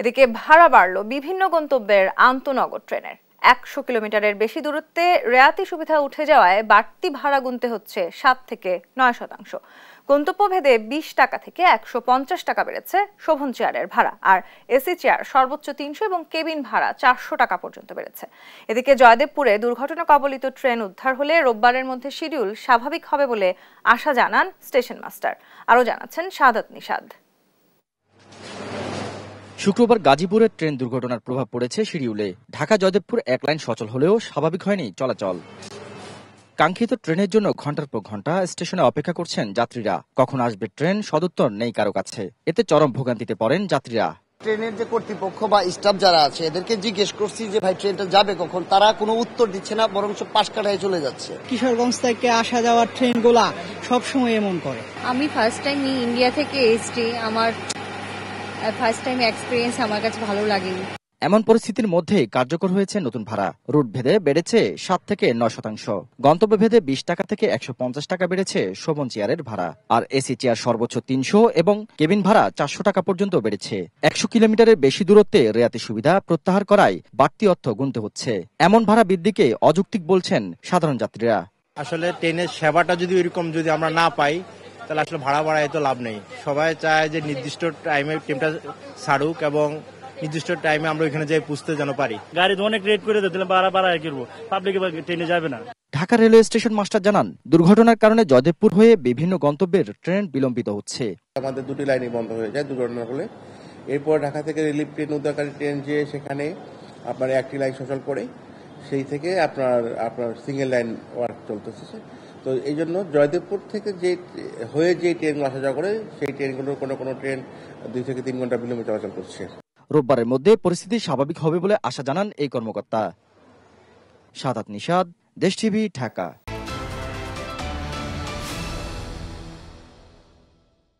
এদিকে ভাড়া বাড়ল বিভিন্ন গন্তব্যের আন্তনগর ট্রেনের একশো কিলোমিটারের বেশি দূরত্বে রেয়াতি সুবিধা উঠে যাওয়ায় বাড়তি ভাড়া গুনতে হচ্ছে সাত থেকে নয় শতাংশ গন্তব্যভেদে বিশ টাকা থেকে একশো পঞ্চাশ টাকা বেড়েছে শোভন চেয়ারের ভাড়া আর এসি চেয়ার সর্বোচ্চ তিনশো এবং কেবিন ভাড়া চারশো টাকা পর্যন্ত বেড়েছে এদিকে জয়দেবপুরে দুর্ঘটনা কবলিত ট্রেন উদ্ধার হলে রোববারের মধ্যে শিডিউল স্বাভাবিক হবে বলে আশা জানান স্টেশন মাস্টার আরও জানাচ্ছেন সাদাত নিষাদ শুক্রবার গাজীপুরের ট্রেন দুর্ঘটনার প্রভাব পড়েছে শিডিউলে ঢাকা জয়দেবপুর এক লাইন সচল হলেও স্বাভাবিক হয়নি চলাচল কাঙ্ক্ষিত ট্রেনের জন্য ঘন্টার পর ঘন্টা স্টেশনে অপেক্ষা করছেন যাত্রীরা কখন আসবে ট্রেন সদুত্তর নেই কারো কাছে এতে চরম ভোগান্তিতে পড়েন যাত্রীরা ট্রেনের যে কর্তৃপক্ষ বা স্টাফ যারা আছে এদেরকে জিজ্ঞেস করছি যে ভাই ট্রেনটা যাবে কখন তারা কোনো উত্তর দিচ্ছে না বরঞ্চ পাশ কাটায় চলে যাচ্ছে কিশোরগঞ্জ থেকে আসা যাওয়ার ট্রেনগুলা সবসময় এমন করে আমি ফার্স্ট টাইম ইন্ডিয়া থেকে এসছি আমার ফার্স্ট টাইম এক্সপিরিয়েন্স আমার কাছে ভালো লাগেনি এমন পরিস্থিতির মধ্যেই কার্যকর হয়েছে নতুন ভাড়া রুট ভেদে বেড়েছে সাত থেকে নয় শতাংশ গন্তব্য ভেদে বিশ টাকা থেকে একশো পঞ্চাশ টাকা বেড়েছে শোভন চেয়ারের ভাড়া আর এসি চেয়ার সর্বোচ্চ তিনশো এবং কেবিন ভাড়া চারশো টাকা পর্যন্ত বেড়েছে একশো কিলোমিটারের বেশি দূরত্বে রেয়াতি সুবিধা প্রত্যাহার করায় বাড়তি অর্থ গুনতে হচ্ছে এমন ভাড়া বৃদ্ধিকে অযৌক্তিক বলছেন সাধারণ যাত্রীরা আসলে ট্রেনের সেবাটা যদি ওইরকম যদি আমরা না পাই তাহলে আসলে ভাড়া বাড়ায় তো লাভ নেই সবাই চায় যে নির্দিষ্ট টাইমে টিমটা ছাড়ুক এবং নির্দিষ্ট টাইমে আমরা ওইখানে যাই পুষতে যেন পারি গাড়ি তো অনেক রেট করে দিলাম বাড়া বাড়ায় করবো পাবলিক ট্রেনে যাবে না ঢাকা রেলওয়ে স্টেশন মাস্টার জানান দুর্ঘটনার কারণে জয়দেবপুর হয়ে বিভিন্ন গন্তব্যের ট্রেন বিলম্বিত হচ্ছে আমাদের দুটি লাইনই বন্ধ হয়ে যায় দুর্ঘটনা হলে এরপর ঢাকা থেকে রিলিফ ট্রেন উদ্ধারকারী ট্রেন যে সেখানে আপনার একটি লাইন সচল করে সেই থেকে আপনার আপনার সিঙ্গেল লাইন ওয়ার্ক চলতেছে তো এই জন্য জয়দেবপুর থেকে যে হয়ে যে ট্রেনগুলো আসা যাওয়া করে সেই ট্রেনগুলোর কোনো কোনো ট্রেন দুই থেকে তিন ঘন্টা বিলম্বে চলাচল করছে রোববারের মধ্যে পরিস্থিতি স্বাভাবিক হবে বলে আশা জানান এই কর্মকর্তা সাদাত নিষাদ দেশ টিভি ঢাকা